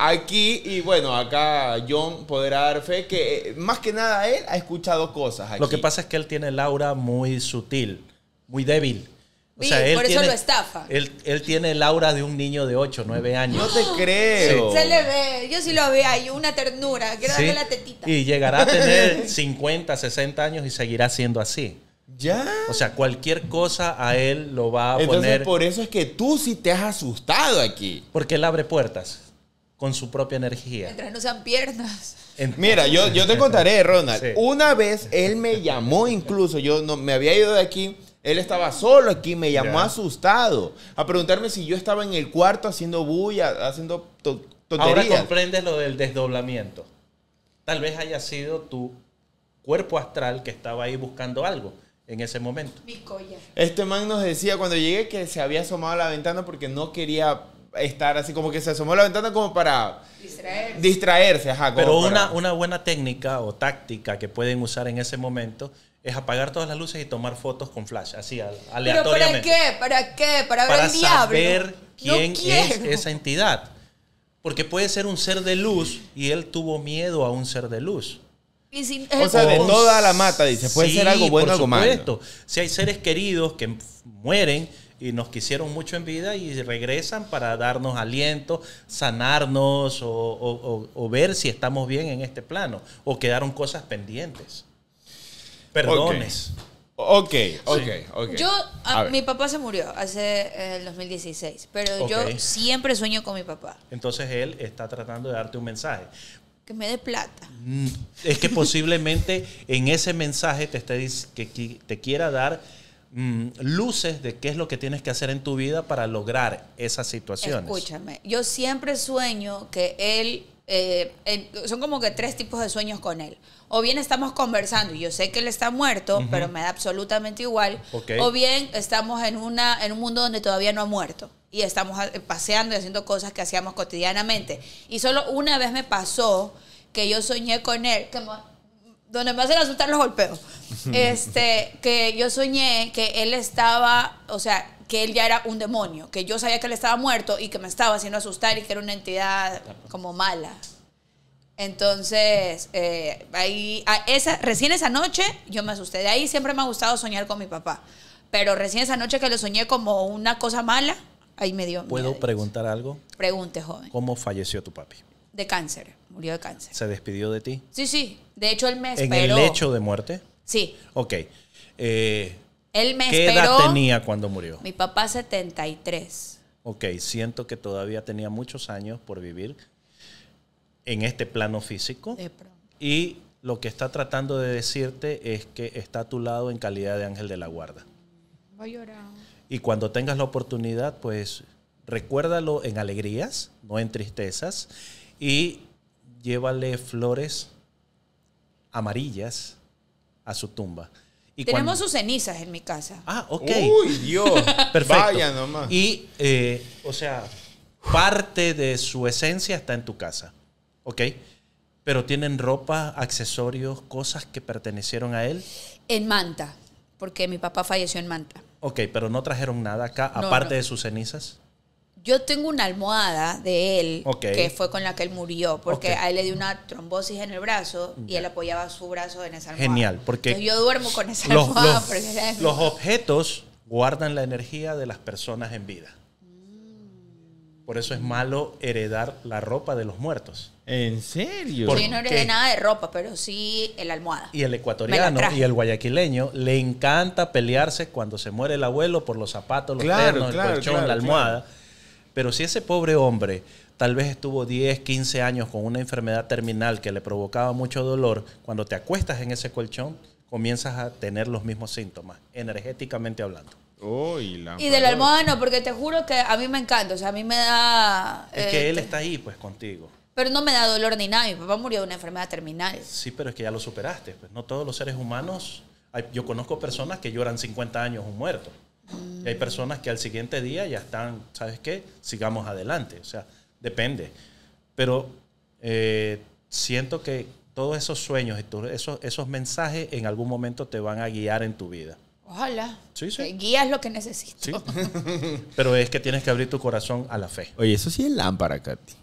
aquí y bueno, acá John podrá dar fe que eh, más que nada él ha escuchado cosas. Lo que pasa es que él tiene el aura muy sutil, muy débil. O por eso lo estafa. Él, tiene el aura de un niño de 8, 9 años. No te creo. Se le ve, yo sí lo veo, hay una ternura, quiero la tetita. Y llegará a tener 50, 60 años y seguirá siendo así. Ya. O sea, cualquier cosa a él lo va a Entonces, poner. Por eso es que tú sí te has asustado aquí. Porque él abre puertas con su propia energía. Mientras no sean piernas. Mira, yo, yo te contaré, Ronald. Una vez él me llamó incluso, yo no, me había ido de aquí, él estaba solo aquí, me llamó asustado a preguntarme si yo estaba en el cuarto haciendo bulla, haciendo tonterías. Ahora comprendes lo del desdoblamiento. Tal vez haya sido tu cuerpo astral que estaba ahí buscando algo en ese momento. Mi colla. Este man nos decía cuando llegué que se había asomado a la ventana porque no quería estar así como que se asomó la ventana como para distraerse, Pero una, buena técnica o táctica que pueden usar en ese momento es apagar todas las luces y tomar fotos con flash, así aleatoriamente. ¿Pero para qué? ¿Para qué? Para, ver para saber quién es esa entidad. Porque puede ser un ser de luz y él tuvo miedo a un ser de luz. o sea, de toda la mata, dice. Puede ser algo bueno o algo malo. Si hay seres queridos que mueren y nos quisieron mucho en vida y regresan para darnos aliento, sanarnos o, ver si estamos bien en este plano o quedaron cosas pendientes. Perdones. Ok, ok, ok. Yo, ah, mi papá se murió hace eh, el 2016, pero yo siempre sueño con mi papá. Entonces él está tratando de darte un mensaje. Que me dé plata. Mm, es que posiblemente en ese mensaje te, esté, que te quiera dar Mm, luces de qué es lo que tienes que hacer en tu vida para lograr esas situaciones. Escúchame, yo siempre sueño que él eh, son como que tres tipos de sueños con él. O bien estamos conversando y yo sé que él está muerto, pero me da absolutamente igual. O bien estamos en, una, en un mundo donde todavía no ha muerto y estamos paseando y haciendo cosas que hacíamos cotidianamente. Y solo una vez me pasó que yo soñé con él, que donde me hacen asustar los golpeos. Este, que yo soñé que él estaba, o sea, que él ya era un demonio, que yo sabía que él estaba muerto y que me estaba haciendo asustar y que era una entidad como mala. Entonces, eh, ahí, a esa, recién esa noche yo me asusté. De ahí siempre me ha gustado soñar con mi papá. Pero recién esa noche que lo soñé como una cosa mala, ahí me dio. ¿Puedo preguntar algo? Pregunte, joven. ¿Cómo falleció tu papi? de cáncer. Murió de cáncer. ¿Se despidió de ti? Sí, sí. De hecho, él me esperó. ¿En el hecho de muerte? Sí. Ok. Eh, me ¿Qué edad tenía cuando murió? Mi papá 73. Ok, siento que todavía tenía muchos años por vivir en este plano físico. Y lo que está tratando de decirte es que está a tu lado en calidad de ángel de la guarda. Voy llorar Y cuando tengas la oportunidad, pues recuérdalo en alegrías, no en tristezas y llévale flores amarillas a su tumba. Y Tenemos sus cenizas en mi casa. Ah, ok. Uy, Dios. Vaya nomás. Y, eh, o sea, parte de su esencia está en tu casa. ¿Ok? Pero tienen ropa, accesorios, cosas que pertenecieron a él. En Manta, porque mi papá falleció en Manta. Ok, pero no trajeron nada acá, aparte de sus cenizas. Yo tengo una almohada de él que fue con la que él murió, porque a él le dio una trombosis en el brazo y él apoyaba su brazo en esa almohada. Genial, porque yo duermo con esa almohada. Los, objetos guardan la energía de las personas en vida. Mm. Por eso es malo heredar la ropa de los muertos. ¿En serio? Porque yo no heredé nada de ropa, pero sí la almohada. Y el ecuatoriano y el guayaquileño le encanta pelearse cuando se muere el abuelo por los zapatos, los ternos, el colchón, la almohada pero si ese pobre hombre tal vez estuvo 10, 15 años con una enfermedad terminal que le provocaba mucho dolor, cuando te acuestas en ese colchón, comienzas a tener los mismos síntomas, energéticamente hablando. y, del y de la porque te juro que a mí me encanta, o sea, a mí me da... Es eh, que él está ahí, pues, contigo. Pero no me da dolor ni nada, mi papá murió de una enfermedad terminal. Sí, pero es que ya lo superaste, pues, no todos los seres humanos... Yo conozco personas que lloran 50 años un muerto. Y hay personas que al siguiente día ya están, ¿sabes qué? Sigamos adelante. O sea, depende. Pero eh, siento que todos esos sueños, esos, esos mensajes en algún momento te van a guiar en tu vida. Ojalá. Sí, sí. Guías lo que necesito. Pero es que tienes que abrir tu corazón a la fe. Oye, eso sí es lámpara, Katy.